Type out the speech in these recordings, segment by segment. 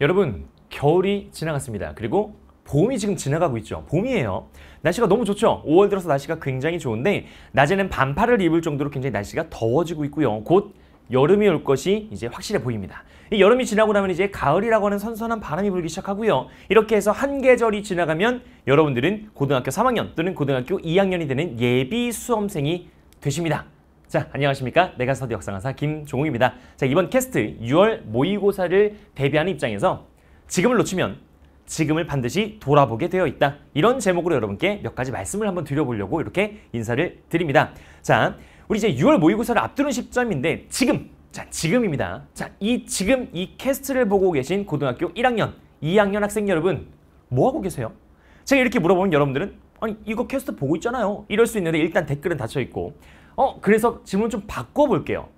여러분 겨울이 지나갔습니다. 그리고 봄이 지금 지나가고 있죠. 봄이에요. 날씨가 너무 좋죠. 5월 들어서 날씨가 굉장히 좋은데 낮에는 반팔을 입을 정도로 굉장히 날씨가 더워지고 있고요. 곧 여름이 올 것이 이제 확실해 보입니다. 이 여름이 지나고 나면 이제 가을이라고 하는 선선한 바람이 불기 시작하고요. 이렇게 해서 한 계절이 지나가면 여러분들은 고등학교 3학년 또는 고등학교 2학년이 되는 예비 수험생이 되십니다. 자, 안녕하십니까. 내가서드 역사강사 김종욱입니다. 자, 이번 캐스트 6월 모의고사를 대비하는 입장에서 지금을 놓치면 지금을 반드시 돌아보게 되어 있다. 이런 제목으로 여러분께 몇 가지 말씀을 한번 드려보려고 이렇게 인사를 드립니다. 자, 우리 이제 6월 모의고사를 앞두는 시점인데 지금, 자, 지금입니다. 자, 이 지금 이 캐스트를 보고 계신 고등학교 1학년, 2학년 학생 여러분 뭐하고 계세요? 제가 이렇게 물어보면 여러분들은 아니 이거 캐스트 보고 있잖아요 이럴 수 있는데 일단 댓글은 닫혀 있고 어, 그래서 질문 좀 바꿔볼게요.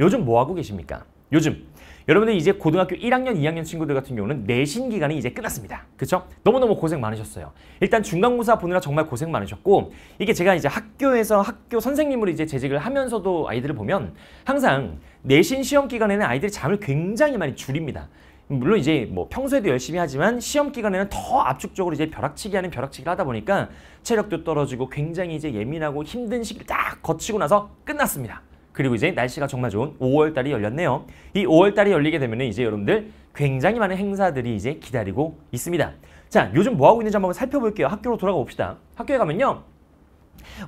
요즘 뭐하고 계십니까? 요즘 여러분들 이제 고등학교 1학년, 2학년 친구들 같은 경우는 내신 기간이 이제 끝났습니다. 그렇죠 너무너무 고생 많으셨어요. 일단 중간고사 보느라 정말 고생 많으셨고 이게 제가 이제 학교에서 학교 선생님으로 이제 재직을 하면서도 아이들을 보면 항상 내신 시험 기간에는 아이들이 잠을 굉장히 많이 줄입니다. 물론 이제 뭐 평소에도 열심히 하지만 시험 기간에는 더 압축적으로 이제 벼락치기 하는 벼락치기를 하다 보니까 체력도 떨어지고 굉장히 이제 예민하고 힘든 시기를 딱 거치고 나서 끝났습니다. 그리고 이제 날씨가 정말 좋은 5월달이 열렸네요. 이 5월달이 열리게 되면 이제 여러분들 굉장히 많은 행사들이 이제 기다리고 있습니다. 자, 요즘 뭐하고 있는지 한번 살펴볼게요. 학교로 돌아가 봅시다. 학교에 가면요.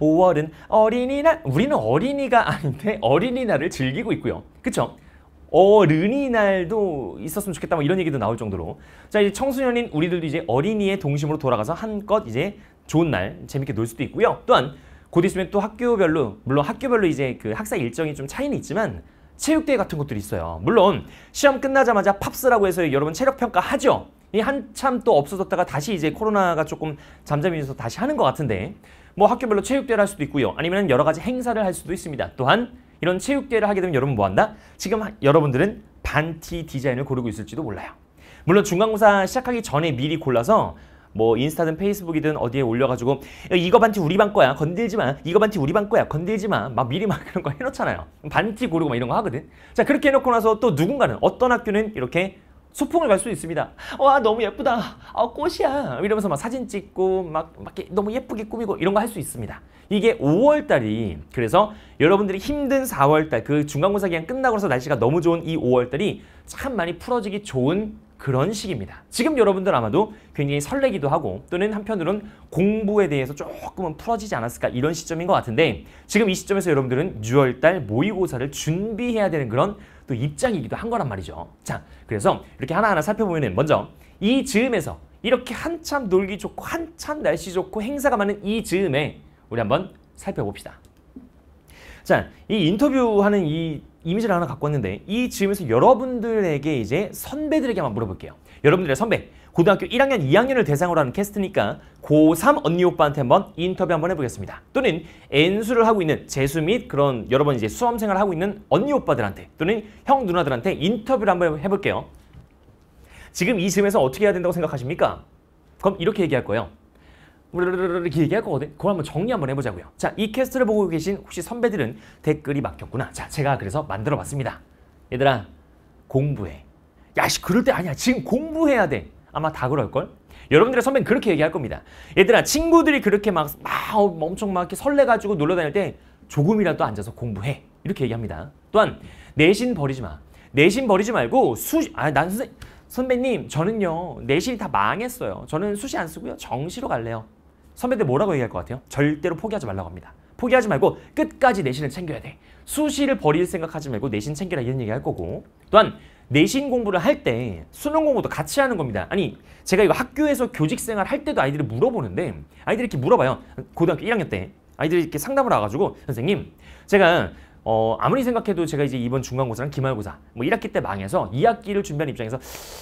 5월은 어린이날, 우리는 어린이가 아닌데 어린이날을 즐기고 있고요. 그쵸? 어른이날도 있었으면 좋겠다 뭐 이런 얘기도 나올 정도로 자 이제 청소년인 우리들도 이제 어린이의 동심으로 돌아가서 한껏 이제 좋은 날 재밌게 놀 수도 있고요 또한 곧 있으면 또 학교별로 물론 학교별로 이제 그 학사 일정이 좀 차이는 있지만 체육대회 같은 것들이 있어요 물론 시험 끝나자마자 팝스라고 해서 여러분 체력평가 하죠 이 한참 또 없어졌다가 다시 이제 코로나가 조금 잠잠해져서 다시 하는 것 같은데 뭐 학교별로 체육대회를 할 수도 있고요 아니면 여러 가지 행사를 할 수도 있습니다 또한 이런 체육대회를 하게 되면 여러분 뭐한다? 지금 여러분들은 반티 디자인을 고르고 있을지도 몰라요. 물론 중간고사 시작하기 전에 미리 골라서 뭐 인스타든 페이스북이든 어디에 올려가지고 이거 반티 우리 반 거야 건들지 마 이거 반티 우리 반 거야 건들지 마막 미리 막 그런 거 해놓잖아요 반티 고르고 막 이런 거 하거든 자 그렇게 해놓고 나서 또 누군가는 어떤 학교는 이렇게 소풍을 갈 수 있습니다. 와 너무 예쁘다. 아 꽃이야. 이러면서 막 사진 찍고 막, 막 너무 예쁘게 꾸미고 이런 거 할 수 있습니다. 이게 5월 달이 그래서 여러분들이 힘든 4월 달 그 중간고사 기간 끝나고 나서 날씨가 너무 좋은 이 5월 달이 참 많이 풀어지기 좋은 그런 식입니다. 지금 여러분들 아마도 굉장히 설레기도 하고 또는 한편으론 공부에 대해서 조금은 풀어지지 않았을까 이런 시점인 것 같은데 지금 이 시점에서 여러분들은 6월달 모의고사를 준비해야 되는 그런 또 입장이기도 한 거란 말이죠. 자, 그래서 이렇게 하나하나 살펴보면 먼저 이 즈음에서 이렇게 한참 놀기 좋고 한참 날씨 좋고 행사가 많은 이 즈음에 우리 한번 살펴봅시다. 자, 이 인터뷰하는 이 이미지를 하나 갖고 왔는데 이 질문에서 여러분들에게 이제 선배들에게만 물어볼게요. 여러분들의 선배, 고등학교 1학년, 2학년을 대상으로 하는 캐스트니까 고3 언니 오빠한테 한번 인터뷰 한번 해보겠습니다. 또는 N수를 하고 있는 재수 및 그런 여러 번 이제 수험생활을 하고 있는 언니 오빠들한테 또는 형 누나들한테 인터뷰를 한번 해볼게요. 지금 이 질문에서 어떻게 해야 된다고 생각하십니까? 그럼 이렇게 얘기할 거예요. 이렇게 얘기할 거거든. 그걸 한번 정리 한번 해보자고요. 자, 이 캐스트를 보고 계신 혹시 선배들은 댓글이 막혔구나. 자, 제가 그래서 만들어봤습니다. 얘들아, 공부해. 야, 씨, 그럴 때 아니야. 지금 공부해야 돼. 아마 다 그럴걸? 여러분들의 선배는 그렇게 얘기할 겁니다. 얘들아, 친구들이 그렇게 막, 막 엄청 막 이렇게 설레가지고 놀러 다닐 때 조금이라도 앉아서 공부해. 이렇게 얘기합니다. 또한, 내신 버리지 마. 내신 버리지 말고 수, 시 아, 난 선생님, 선배님, 저는요, 내신이 다 망했어요. 저는 수시 안 쓰고요, 정시로 갈래요. 선배들 뭐라고 얘기할 것 같아요? 절대로 포기하지 말라고 합니다. 포기하지 말고 끝까지 내신을 챙겨야 돼. 수시를 버릴 생각하지 말고 내신 챙겨라 이런 얘기 할 거고 또한 내신 공부를 할 때 수능 공부도 같이 하는 겁니다. 아니 제가 이거 학교에서 교직 생활 할 때도 아이들이 물어보는데 아이들이 이렇게 물어봐요. 고등학교 1학년 때 아이들이 이렇게 상담을 와가지고 선생님 제가 어, 아무리 생각해도 제가 이제 이번 중간고사랑 기말고사 뭐 1학기 때 망해서 2학기를 준비하는 입장에서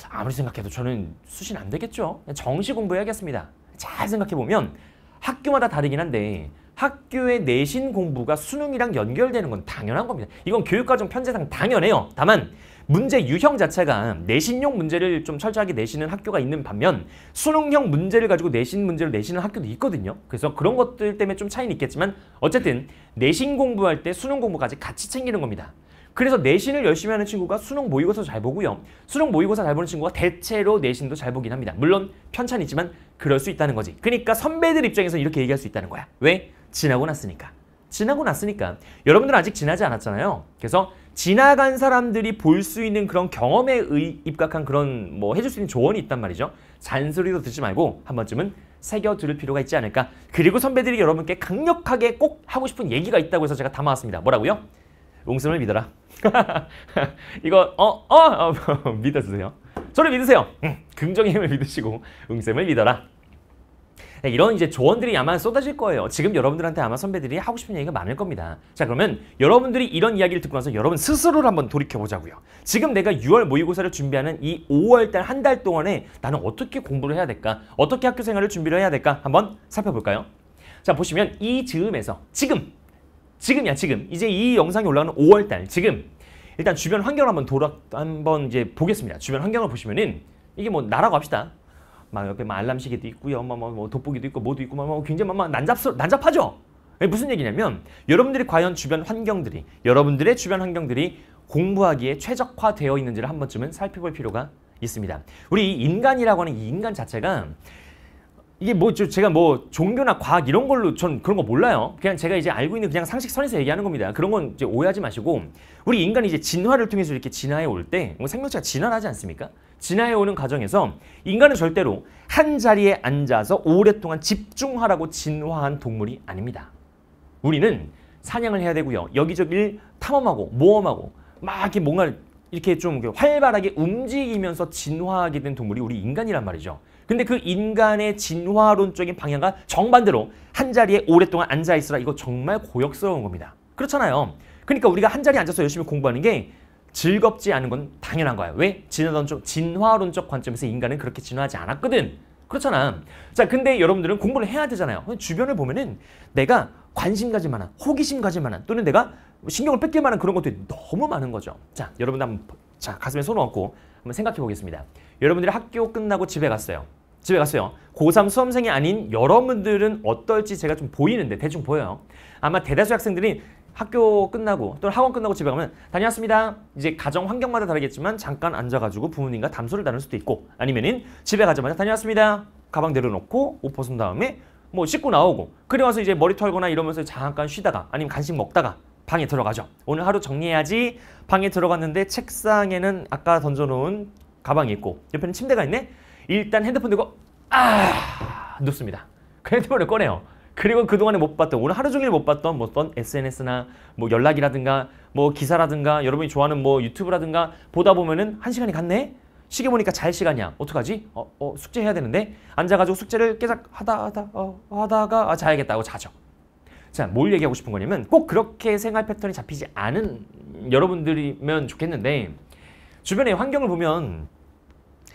아무리 생각해도 저는 수신 안 되겠죠. 정시 공부해야겠습니다. 잘 생각해보면 학교마다 다르긴 한데 학교의 내신 공부가 수능이랑 연결되는 건 당연한 겁니다. 이건 교육과정 편제상 당연해요. 다만 문제 유형 자체가 내신용 문제를 좀 철저하게 내시는 학교가 있는 반면 수능형 문제를 가지고 내신 문제를 내시는 학교도 있거든요. 그래서 그런 것들 때문에 좀 차이는 있겠지만 어쨌든 내신 공부할 때 수능 공부까지 같이 챙기는 겁니다. 그래서 내신을 열심히 하는 친구가 수능 모의고사 잘 보고요. 수능 모의고사 잘 보는 친구가 대체로 내신도 잘 보긴 합니다. 물론 편찬이지만 그럴 수 있다는 거지. 그러니까 선배들 입장에서 이렇게 얘기할 수 있다는 거야. 왜? 지나고 났으니까. 지나고 났으니까. 여러분들은 아직 지나지 않았잖아요. 그래서 지나간 사람들이 볼 수 있는 그런 경험에 의, 입각한 그런 뭐 해줄 수 있는 조언이 있단 말이죠. 잔소리도 듣지 말고 한 번쯤은 새겨들을 필요가 있지 않을까. 그리고 선배들이 여러분께 강력하게 꼭 하고 싶은 얘기가 있다고 해서 제가 담아왔습니다. 뭐라고요? 웅쌤을 믿어라. 이거 어, 어, 어 믿어주세요. 저를 믿으세요. 응, 긍정의 힘을 믿으시고 웅쌤을 믿어라. 네, 이런 이제 조언들이 아마 쏟아질 거예요. 지금 여러분들한테 아마 선배들이 하고 싶은 얘기가 많을 겁니다. 자 그러면 여러분들이 이런 이야기를 듣고 나서 여러분 스스로를 한번 돌이켜보자고요. 지금 내가 6월 모의고사를 준비하는 이 5월달 한 달 동안에 나는 어떻게 공부를 해야 될까? 어떻게 학교 생활을 준비를 해야 될까? 한번 살펴볼까요? 자 보시면 이 즈음에서 지금 지금이야 지금 이제 이 영상이 올라가는 5월달 지금 일단 주변 환경을 한번 돌아 한번 이제 보겠습니다. 주변 환경을 보시면은 이게 뭐 나라고 합시다. 막 옆에 막 뭐 알람시계도 있고요, 뭐뭐뭐 뭐, 뭐 돋보기도 있고 뭐도 있고 막, 막 굉장히 막 난잡스 난잡하죠. 무슨 얘기냐면 여러분들이 과연 주변 환경들이 여러분들의 주변 환경들이 공부하기에 최적화되어 있는지를 한 번쯤은 살펴볼 필요가 있습니다. 우리 인간이라고 하는 이 인간 자체가 이게 뭐 제가 뭐 종교나 과학 이런 걸로 전 그런 거 몰라요. 그냥 제가 이제 알고 있는 그냥 상식선에서 얘기하는 겁니다. 그런 건 이제 오해하지 마시고 우리 인간이 이제 진화를 통해서 이렇게 진화해 올 때 생명체가 진화하지 않습니까? 진화해 오는 과정에서 인간은 절대로 한 자리에 앉아서 오랫동안 집중하라고 진화한 동물이 아닙니다. 우리는 사냥을 해야 되고요. 여기저기 탐험하고 모험하고 막 이렇게 뭔가 이렇게 좀 그 활발하게 움직이면서 진화하게 된 동물이 우리 인간이란 말이죠. 근데 그 인간의 진화론적인 방향과 정반대로 한 자리에 오랫동안 앉아 있으라 이거 정말 고역스러운 겁니다. 그렇잖아요. 그러니까 우리가 한 자리에 앉아서 열심히 공부하는 게 즐겁지 않은 건 당연한 거야. 왜? 진화론적, 진화론적 관점에서 인간은 그렇게 진화하지 않았거든. 그렇잖아. 자, 근데 여러분들은 공부를 해야 되잖아요. 주변을 보면은 내가 관심 가질 만한, 호기심 가질 만한 또는 내가 신경을 뺏길 만한 그런 것들이 너무 많은 거죠. 자, 여러분들 한번 자, 가슴에 손을 얹고 한번 생각해 보겠습니다. 여러분들이 학교 끝나고 집에 갔어요. 집에 갔어요. 고3 수험생이 아닌 여러분들은 어떨지 제가 좀 보이는데 대충 보여요. 아마 대다수 학생들이 학교 끝나고 또는 학원 끝나고 집에 가면 다녀왔습니다. 이제 가정 환경마다 다르겠지만 잠깐 앉아가지고 부모님과 담소를 나눌 수도 있고 아니면 집에 가자마자 다녀왔습니다. 가방 내려놓고 옷 벗은 다음에 뭐 씻고 나오고 그리고 와서 이제 머리 털거나 이러면서 잠깐 쉬다가 아니면 간식 먹다가 방에 들어가죠. 오늘 하루 정리해야지 방에 들어갔는데 책상에는 아까 던져놓은 가방이 있고 옆에는 침대가 있네? 일단 핸드폰 들고 아 눕습니다. 그 핸드폰을 꺼내요. 그리고 그동안에 못 봤던 오늘 하루 종일 못 봤던 뭐 어떤 SNS나 뭐 연락이라든가 뭐 기사라든가 여러분이 좋아하는 뭐 유튜브라든가 보다 보면은 한 시간이 갔네? 시계 보니까 잘 시간이야. 어떡하지? 어, 어, 숙제 해야 되는데? 앉아가지고 숙제를 깨작 하다 하다 어, 하다가 아, 자야겠다 고 자죠. 자, 뭘 얘기하고 싶은 거냐면 꼭 그렇게 생활 패턴이 잡히지 않은 여러분들이면 좋겠는데 주변의 환경을 보면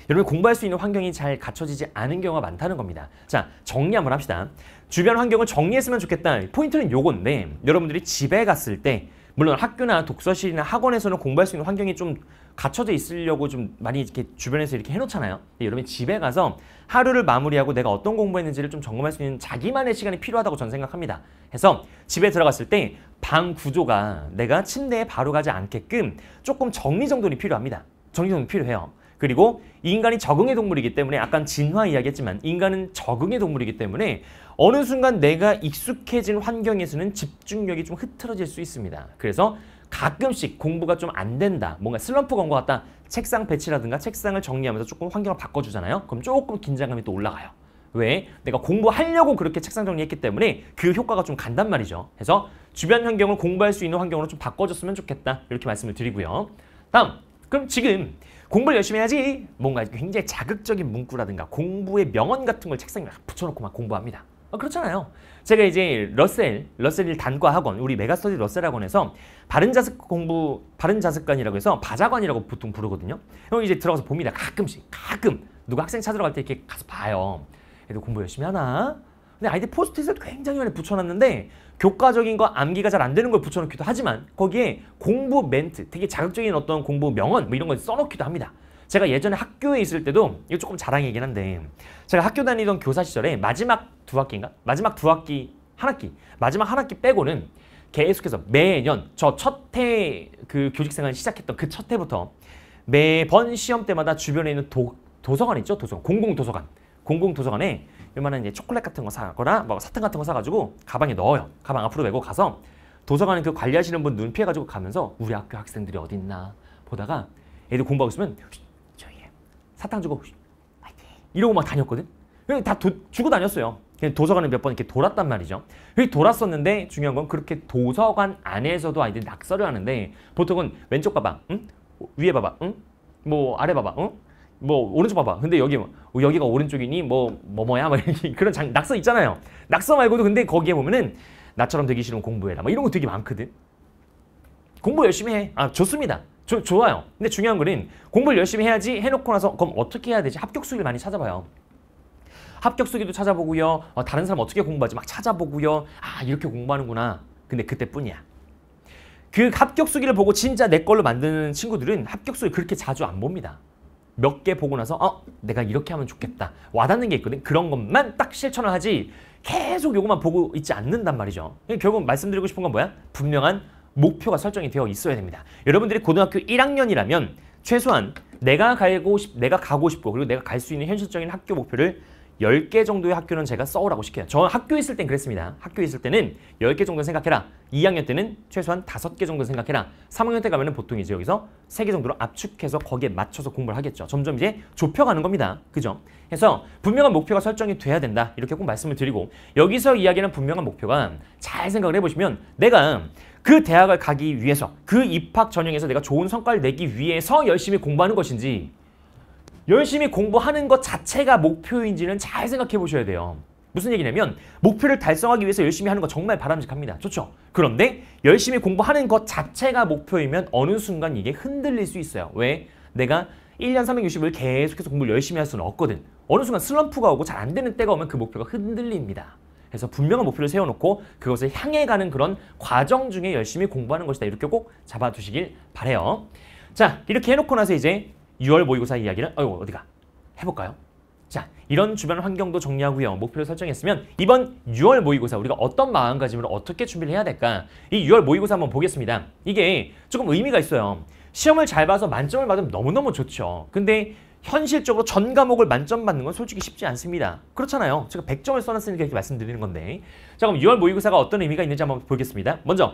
여러분 공부할 수 있는 환경이 잘 갖춰지지 않은 경우가 많다는 겁니다. 자, 정리 한번 합시다. 주변 환경을 정리했으면 좋겠다. 포인트는 요건데 여러분들이 집에 갔을 때 물론 학교나 독서실이나 학원에서는 공부할 수 있는 환경이 좀 갖춰져 있으려고 좀 많이 이렇게 주변에서 이렇게 해놓잖아요. 여러분이 집에 가서 하루를 마무리하고 내가 어떤 공부했는지를 좀 점검할 수 있는 자기만의 시간이 필요하다고 저는 생각합니다. 해서 집에 들어갔을 때 방 구조가 내가 침대에 바로 가지 않게끔 조금 정리정돈이 필요합니다. 정리정돈이 필요해요. 그리고 인간이 적응의 동물이기 때문에 아까 진화 이야기했지만 인간은 적응의 동물이기 때문에 어느 순간 내가 익숙해진 환경에서는 집중력이 좀 흐트러질 수 있습니다. 그래서 가끔씩 공부가 좀 안 된다, 뭔가 슬럼프가 온것 같다, 책상 배치라든가 책상을 정리하면서 조금 환경을 바꿔주잖아요. 그럼 조금 긴장감이 또 올라가요. 왜? 내가 공부하려고 그렇게 책상 정리했기 때문에 그 효과가 좀 간단 말이죠. 그래서 주변 환경을 공부할 수 있는 환경으로 좀 바꿔줬으면 좋겠다. 이렇게 말씀을 드리고요. 다음, 그럼 지금 공부를 열심히 해야지 뭔가 굉장히 자극적인 문구라든가 공부의 명언 같은 걸 책상에 붙여놓고 막 공부합니다. 어, 그렇잖아요. 제가 이제 러셀, 러셀 단과 학원, 우리 메가스터디 러셀 학원에서 바른 자습 공부, 바른 자습관이라고 해서 바자관이라고 보통 부르거든요. 그럼 이제 들어가서 봅니다. 가끔씩, 가끔 누가 학생 찾으러 갈 때 이렇게 가서 봐요. 애들 공부 열심히 하나? 근데 아이들 포스트잇을 굉장히 많이 붙여놨는데 교과적인 거 암기가 잘 안 되는 걸 붙여놓기도 하지만 거기에 공부 멘트, 되게 자극적인 어떤 공부 명언 뭐 이런 걸 써놓기도 합니다. 제가 예전에 학교에 있을 때도 이거 조금 자랑이긴 한데 제가 학교 다니던 교사 시절에 마지막 두 학기인가? 마지막 두 학기 한 학기 마지막 한 학기 빼고는 계속해서 매년 저첫해그 교직생활 시작했던 그첫 해부터 매번 시험 때마다 주변에 있는 도, 도서관 있죠 도서관 공공 도서관 공공 도서관에 웬만한 이제 초콜릿 같은 거 사거나 뭐 사탕 같은 거 사가지고 가방에 넣어요 가방 앞으로 메고 가서 도서관에 그 관리하시는 분 눈 피해가지고 가면서 우리 학교 학생들이 어디 있나 보다가 애들 공부하고 있으면 사탕 주고 이러고막 다녔거든. 다 도, 주고 다녔어요. 그냥 도서관을 몇 번 이렇게 돌았단 말이죠. 여기 돌았었는데 중요한 건 그렇게 도서관 안에서도 아이들이 낙서를 하는데 보통은 왼쪽 봐봐, 응? 위에 봐봐, 응? 뭐 아래 봐봐, 응? 뭐 오른쪽 봐봐. 근데 여기 뭐, 여기가 오른쪽이니 뭐 뭐뭐야 막 뭐 그런 장, 낙서 있잖아요. 낙서 말고도 근데 거기에 보면은 나처럼 되기 싫으면 공부해라. 막 뭐 이런 거 되게 많거든. 공부 열심히 해. 아 좋습니다. 조, 좋아요. 근데 중요한 거는 공부를 열심히 해야지 해놓고 나서 그럼 어떻게 해야 되지? 합격 수기를 많이 찾아봐요. 합격 수기도 찾아보고요. 어, 다른 사람 어떻게 공부하지? 막 찾아보고요. 아 이렇게 공부하는구나. 근데 그때뿐이야. 그 합격 수기를 보고 진짜 내 걸로 만드는 친구들은 합격 수기 그렇게 자주 안 봅니다. 몇 개 보고 나서 어 내가 이렇게 하면 좋겠다. 와닿는 게 있거든. 그런 것만 딱 실천을 하지 계속 요것만 보고 있지 않는단 말이죠. 결국 말씀드리고 싶은 건 뭐야? 분명한 목표가 설정이 되어 있어야 됩니다. 여러분들이 고등학교 1학년이라면 최소한 내가 가고 싶, 내가 가고 싶고 그리고 내가 갈 수 있는 현실적인 학교 목표를 10개 정도의 학교는 제가 써오라고 시켜요. 저 학교 있을 땐 그랬습니다. 학교 있을 때는 10개 정도 생각해라. 2학년 때는 최소한 5개 정도 생각해라. 3학년 때 가면 은 보통 이제 여기서 3개 정도로 압축해서 거기에 맞춰서 공부를 하겠죠. 점점 이제 좁혀가는 겁니다. 그죠? 그래서 분명한 목표가 설정이 돼야 된다. 이렇게 꼭 말씀을 드리고 여기서 이야기하는 분명한 목표가 잘 생각을 해보시면 내가 그 대학을 가기 위해서 그 입학 전형에서 내가 좋은 성과를 내기 위해서 열심히 공부하는 것인지 열심히 공부하는 것 자체가 목표인지는 잘 생각해 보셔야 돼요. 무슨 얘기냐면 목표를 달성하기 위해서 열심히 하는 거 정말 바람직합니다. 좋죠? 그런데 열심히 공부하는 것 자체가 목표이면 어느 순간 이게 흔들릴 수 있어요. 왜? 내가 1년 360일 계속해서 공부를 열심히 할 수는 없거든. 어느 순간 슬럼프가 오고 잘 안 되는 때가 오면 그 목표가 흔들립니다. 그래서 분명한 목표를 세워놓고 그것을 향해 가는 그런 과정 중에 열심히 공부하는 것이다. 이렇게 꼭 잡아두시길 바래요. 자, 이렇게 해놓고 나서 이제 6월 모의고사 이야기는 어이구 어디가 해볼까요? 자, 이런 주변 환경도 정리하고요. 목표를 설정했으면 이번 6월 모의고사 우리가 어떤 마음가짐으로 어떻게 준비를 해야 될까? 이 6월 모의고사 한번 보겠습니다. 이게 조금 의미가 있어요. 시험을 잘 봐서 만점을 받으면 너무너무 좋죠. 근데 현실적으로 전 과목을 만점 받는 건 솔직히 쉽지 않습니다. 그렇잖아요. 제가 100점을 써놨으니까 이렇게 말씀드리는 건데 자 그럼 6월 모의고사가 어떤 의미가 있는지 한번 보겠습니다. 먼저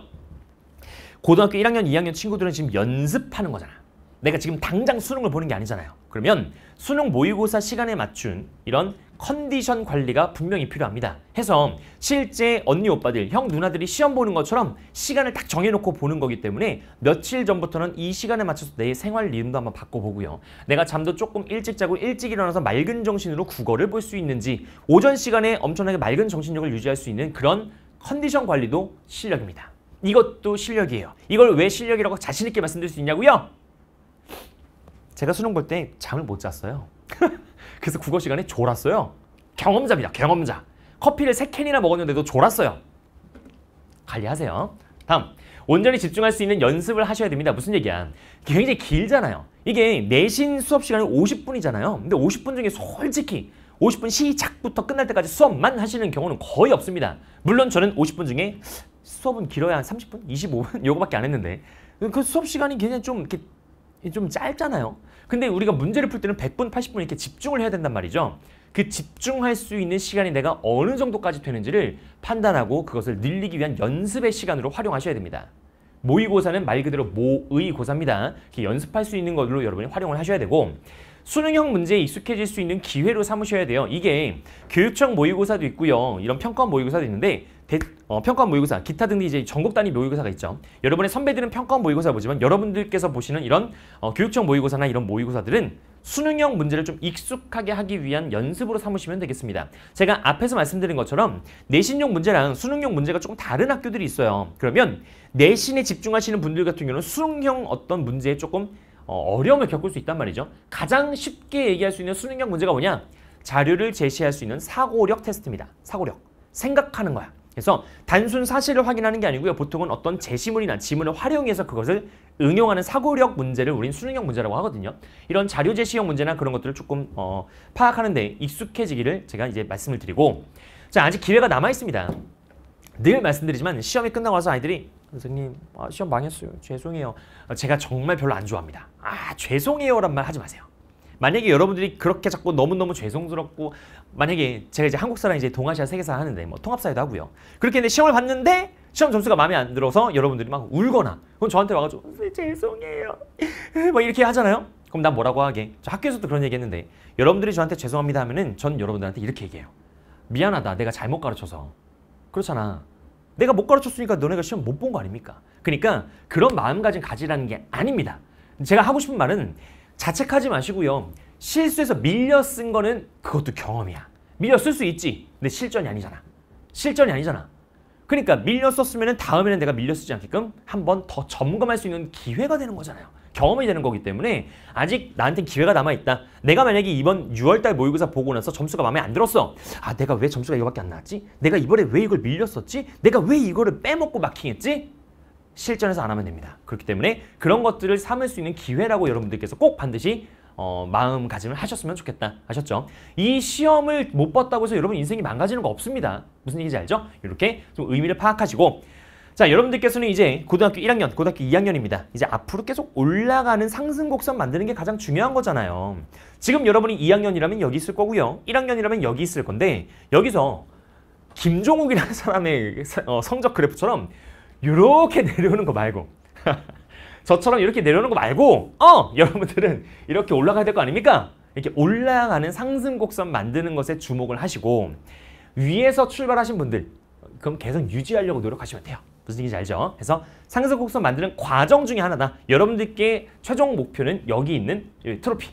고등학교 1학년, 2학년 친구들은 지금 연습하는 거잖아. 내가 지금 당장 수능을 보는 게 아니잖아요. 그러면 수능 모의고사 시간에 맞춘 이런 컨디션 관리가 분명히 필요합니다. 해서 실제 언니 오빠들, 형 누나들이 시험 보는 것처럼 시간을 딱 정해놓고 보는 거기 때문에 며칠 전부터는 이 시간에 맞춰서 내 생활 리듬도 한번 바꿔보고요. 내가 잠도 조금 일찍 자고 일찍 일어나서 맑은 정신으로 국어를 볼 수 있는지 오전 시간에 엄청나게 맑은 정신력을 유지할 수 있는 그런 컨디션 관리도 실력입니다. 이것도 실력이에요. 이걸 왜 실력이라고 자신 있게 말씀드릴 수 있냐고요? 제가 수능 볼 때 잠을 못 잤어요. 그래서 국어 시간에 졸았어요. 경험자입니다. 경험자. 커피를 세캔이나 먹었는데도 졸았어요. 관리하세요. 다음. 온전히 집중할 수 있는 연습을 하셔야 됩니다. 무슨 얘기야? 굉장히 길잖아요. 이게 내신 수업 시간이 50분이잖아요. 근데 50분 중에 솔직히 50분 시작부터 끝날 때까지 수업만 하시는 경우는 거의 없습니다. 물론 저는 50분 중에 수업은 길어야 한 30분? 25분? 요거밖에 안 했는데 그 수업 시간이 굉장히 좀 이렇게 좀 짧잖아요. 근데 우리가 문제를 풀 때는 100분, 80분 이렇게 집중을 해야 된단 말이죠. 그 집중할 수 있는 시간이 내가 어느 정도까지 되는지를 판단하고 그것을 늘리기 위한 연습의 시간으로 활용하셔야 됩니다. 모의고사는 말 그대로 모의고사입니다. 연습할 수 있는 걸로 여러분이 활용을 하셔야 되고 수능형 문제에 익숙해질 수 있는 기회로 삼으셔야 돼요. 이게 교육청 모의고사도 있고요. 이런 평가 모의고사도 있는데 대, 어, 평가원 모의고사, 기타 등등 이제 전국 단위 모의고사가 있죠. 여러분의 선배들은 평가원 모의고사 보지만 여러분들께서 보시는 이런 어, 교육청 모의고사나 이런 모의고사들은 수능형 문제를 좀 익숙하게 하기 위한 연습으로 삼으시면 되겠습니다. 제가 앞에서 말씀드린 것처럼 내신용 문제랑 수능형 문제가 조금 다른 학교들이 있어요. 그러면 내신에 집중하시는 분들 같은 경우는 수능형 어떤 문제에 조금 어, 어려움을 겪을 수 있단 말이죠. 가장 쉽게 얘기할 수 있는 수능형 문제가 뭐냐? 자료를 제시할 수 있는 사고력 테스트입니다. 사고력. 생각하는 거야. 그래서 단순 사실을 확인하는 게 아니고요. 보통은 어떤 제시문이나 지문을 활용해서 그것을 응용하는 사고력 문제를 우린 수능형 문제라고 하거든요. 이런 자료 제시형 문제나 그런 것들을 조금 어, 파악하는 데 익숙해지기를 제가 이제 말씀을 드리고 자 아직 기회가 남아있습니다. 늘 말씀드리지만 시험이 끝나고 와서 아이들이 선생님 아, 시험 망했어요. 죄송해요. 제가 정말 별로 안 좋아합니다. 아 죄송해요란 말 하지 마세요. 만약에 여러분들이 그렇게 자꾸 너무너무 죄송스럽고 만약에 제가 이제 한국 사람 이제 동아시아 세계사 하는데 뭐 통합사회도 하고요. 그렇게 이제 시험을 봤는데 시험 점수가 마음에 안 들어서 여러분들이 막 울거나 그럼 저한테 와가지고 죄송해요 막 이렇게 하잖아요. 그럼 난 뭐라고 하게? 저 학교에서도 그런 얘기 했는데 여러분들이 저한테 죄송합니다 하면은 전 여러분들한테 이렇게 얘기해요. 미안하다 내가 잘못 가르쳐서 그렇잖아. 내가 못 가르쳤으니까 너네가 시험 못 본 거 아닙니까? 그러니까 그런 마음가짐 가지라는 게 아닙니다. 제가 하고 싶은 말은 자책하지 마시고요. 실수해서 밀려 쓴 거는 그것도 경험이야. 밀려 쓸 수 있지. 근데 실전이 아니잖아. 실전이 아니잖아. 그러니까 밀려 썼으면 다음에는 내가 밀려 쓰지 않게끔 한 번 더 점검할 수 있는 기회가 되는 거잖아요. 경험이 되는 거기 때문에 아직 나한테 기회가 남아있다. 내가 만약에 이번 6월달 모의고사 보고 나서 점수가 마음에 안 들었어. 아 내가 왜 점수가 이거밖에 안 나왔지? 내가 이번에 왜 이걸 밀렸었지? 내가 왜 이거를 빼먹고 마킹했지? 실전에서 안 하면 됩니다. 그렇기 때문에 그런 것들을 삼을 수 있는 기회라고 여러분들께서 꼭 반드시 어, 마음가짐을 하셨으면 좋겠다 하셨죠. 이 시험을 못 봤다고 해서 여러분 인생이 망가지는 거 없습니다. 무슨 얘기인지 알죠? 이렇게 좀 의미를 파악하시고 자 여러분들께서는 이제 고등학교 1학년, 고등학교 2학년입니다. 이제 앞으로 계속 올라가는 상승 곡선 만드는 게 가장 중요한 거잖아요. 지금 여러분이 2학년이라면 여기 있을 거고요. 1학년이라면 여기 있을 건데 여기서 김종욱이라는 사람의 어, 성적 그래프처럼 이렇게 내려오는 거 말고 저처럼 이렇게 내려오는 거 말고 어 여러분들은 이렇게 올라가야 될 거 아닙니까? 이렇게 올라가는 상승 곡선 만드는 것에 주목을 하시고 위에서 출발하신 분들 그럼 계속 유지하려고 노력하시면 돼요. 무슨 얘기인지 알죠? 그래서 상승 곡선 만드는 과정 중에 하나다. 여러분들께 최종 목표는 여기 있는 트로피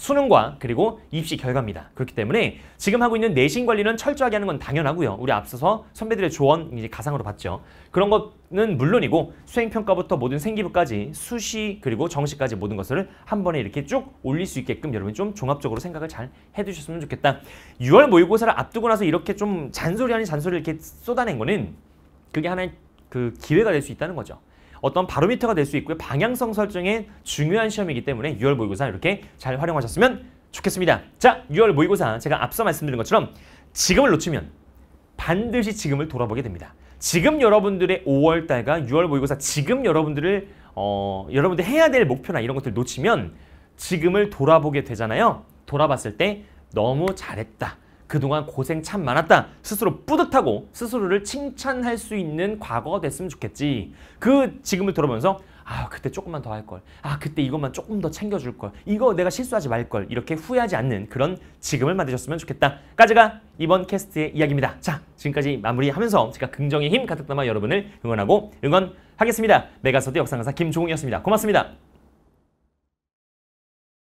수능과 그리고 입시 결과입니다. 그렇기 때문에 지금 하고 있는 내신 관리는 철저하게 하는 건 당연하고요. 우리 앞서서 선배들의 조언 이제 가상으로 봤죠. 그런 것은 물론이고 수행평가부터 모든 생기부까지 수시 그리고 정시까지 모든 것을 한 번에 이렇게 쭉 올릴 수 있게끔 여러분이 좀 종합적으로 생각을 잘 해두셨으면 좋겠다. 6월 모의고사를 앞두고 나서 이렇게 좀 잔소리 아닌 잔소리를 이렇게 쏟아낸 거는 그게 하나의 그 기회가 될 수 있다는 거죠. 어떤 바로미터가 될 수 있고요. 방향성 설정에 중요한 시험이기 때문에 6월 모의고사 이렇게 잘 활용하셨으면 좋겠습니다. 자, 6월 모의고사 제가 앞서 말씀드린 것처럼 지금을 놓치면 반드시 지금을 돌아보게 됩니다. 지금 여러분들의 5월 달과 6월 모의고사 지금 여러분들을 어, 여러분들 해야 될 목표나 이런 것들 을 놓치면 지금을 돌아보게 되잖아요. 돌아봤을 때 너무 잘했다. 그동안 고생 참 많았다. 스스로 뿌듯하고 스스로를 칭찬할 수 있는 과거가 됐으면 좋겠지. 그 지금을 돌아보면서 아 그때 조금만 더 할 걸. 아 그때 이것만 조금 더 챙겨줄 걸. 이거 내가 실수하지 말 걸. 이렇게 후회하지 않는 그런 지금을 만드셨으면 좋겠다. 까지가 이번 캐스트의 이야기입니다. 자 지금까지 마무리하면서 제가 긍정의 힘 가득 담아 여러분을 응원하고 응원하겠습니다. 메가서드 역상강사 김종욱이었습니다. 고맙습니다.